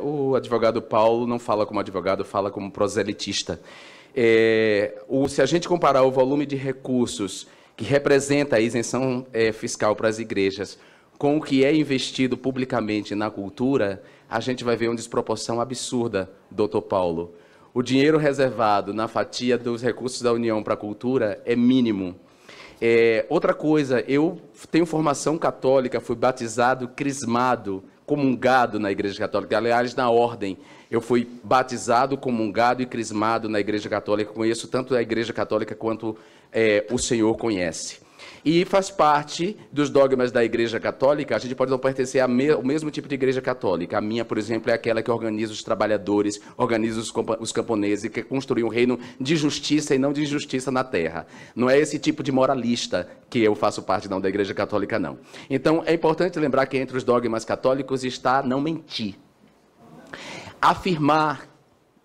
O advogado Paulo não fala como advogado, fala como proselitista. É, o, se a gente comparar o volume de recursos que representa a isenção é, fiscal para as igrejas com o que é investido publicamente na cultura, a gente vai ver uma desproporção absurda, doutor Paulo. O dinheiro reservado na fatia dos recursos da União para a cultura é mínimo. É, outra coisa, eu tenho formação católica, fui batizado, crismado comungado na Igreja Católica. Aliás, na ordem, eu fui batizado, comungado e crismado na Igreja Católica. Conheço tanto a Igreja Católica quanto é, o Senhor conhece. E faz parte dos dogmas da Igreja Católica, a gente pode não pertencer ao mesmo tipo de Igreja Católica. A minha, por exemplo, é aquela que organiza os trabalhadores, organiza os, os camponeses, que construir um reino de justiça e não de injustiça na terra. Não é esse tipo de moralista que eu faço parte, não, da Igreja Católica, não. Então, é importante lembrar que entre os dogmas católicos está não mentir. Afirmar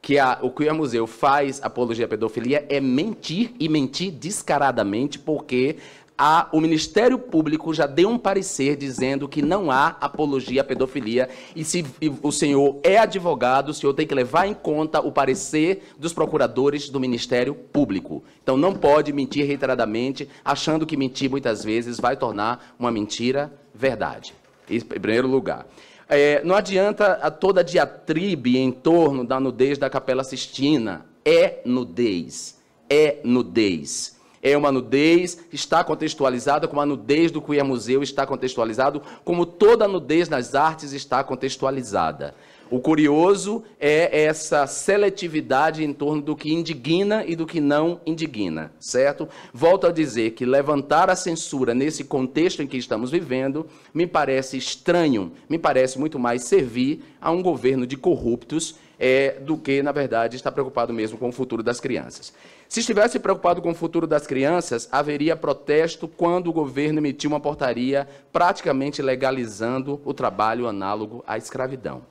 que a, o Queer Museu faz apologia à pedofilia é mentir e mentir descaradamente, porque a, o Ministério Público já deu um parecer dizendo que não há apologia à pedofilia. E se e o senhor é advogado, o senhor tem que levar em conta o parecer dos procuradores do Ministério Público. Então não pode mentir reiteradamente, achando que mentir muitas vezes vai tornar uma mentira verdade. Em primeiro lugar. É, não adianta a toda a diatribe em torno da nudez da Capela Sistina. É nudez. É nudez é uma nudez, está contextualizada como a nudez do Queer Museu está contextualizado, como toda nudez nas artes está contextualizada. O curioso é essa seletividade em torno do que indigna e do que não indigna, certo? Volto a dizer que levantar a censura nesse contexto em que estamos vivendo me parece estranho, me parece muito mais servir a um governo de corruptos é, do que, na verdade, está preocupado mesmo com o futuro das crianças. Se estivesse preocupado com o futuro das crianças, haveria protesto quando o governo emitiu uma portaria praticamente legalizando o trabalho análogo à escravidão.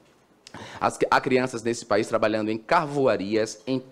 As, há crianças nesse país trabalhando em carvoarias, em,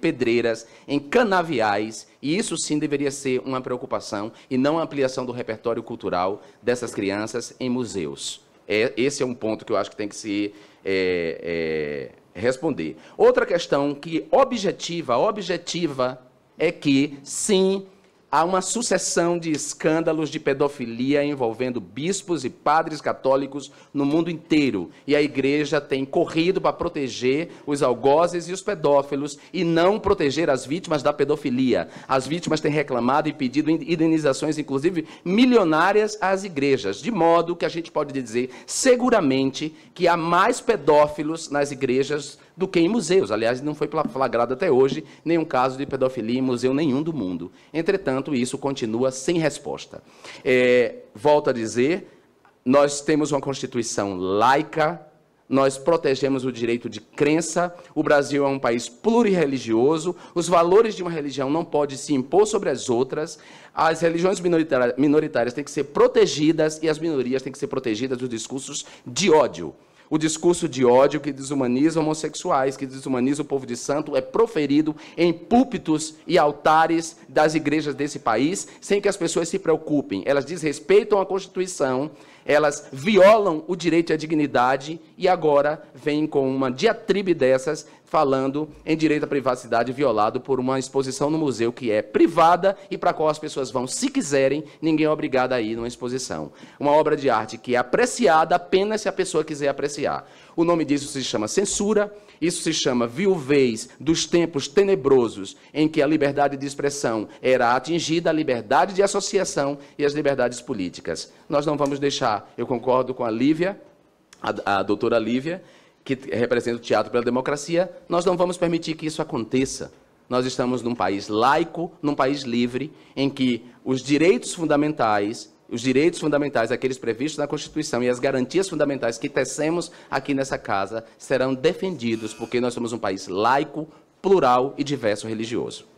pedreiras, em canaviais, e isso sim deveria ser uma preocupação e não a ampliação do repertório cultural dessas crianças em museus. É, esse é um ponto que eu acho que tem que se é, é, responder. Outra questão que objetiva, objetiva, é que sim há uma sucessão de escândalos de pedofilia envolvendo bispos e padres católicos no mundo inteiro. E a igreja tem corrido para proteger os algozes e os pedófilos e não proteger as vítimas da pedofilia. As vítimas têm reclamado e pedido indenizações, inclusive milionárias, às igrejas. De modo que a gente pode dizer seguramente que há mais pedófilos nas igrejas do que em museus. Aliás, não foi flagrado até hoje nenhum caso de pedofilia em museu nenhum do mundo. Entretanto, entanto, isso continua sem resposta. É, volto a dizer, nós temos uma Constituição laica, nós protegemos o direito de crença, o Brasil é um país plurirreligioso, os valores de uma religião não podem se impor sobre as outras, as religiões minoritárias têm que ser protegidas e as minorias têm que ser protegidas dos discursos de ódio. O discurso de ódio que desumaniza homossexuais, que desumaniza o povo de santo, é proferido em púlpitos e altares das igrejas desse país, sem que as pessoas se preocupem. Elas desrespeitam a Constituição, elas violam o direito à dignidade e agora vêm com uma diatribe dessas falando em direito à privacidade violado por uma exposição no museu que é privada e para qual as pessoas vão se quiserem, ninguém é obrigado a ir numa exposição. Uma obra de arte que é apreciada apenas se a pessoa quiser apreciar. O nome disso se chama censura, isso se chama viuvez dos tempos tenebrosos em que a liberdade de expressão era atingida, a liberdade de associação e as liberdades políticas. Nós não vamos deixar eu concordo com a Lívia, a, a doutora Lívia, que representa o Teatro pela Democracia. Nós não vamos permitir que isso aconteça. Nós estamos num país laico, num país livre, em que os direitos fundamentais, os direitos fundamentais, aqueles previstos na Constituição e as garantias fundamentais que tecemos aqui nessa casa serão defendidos, porque nós somos um país laico, plural e diverso religioso.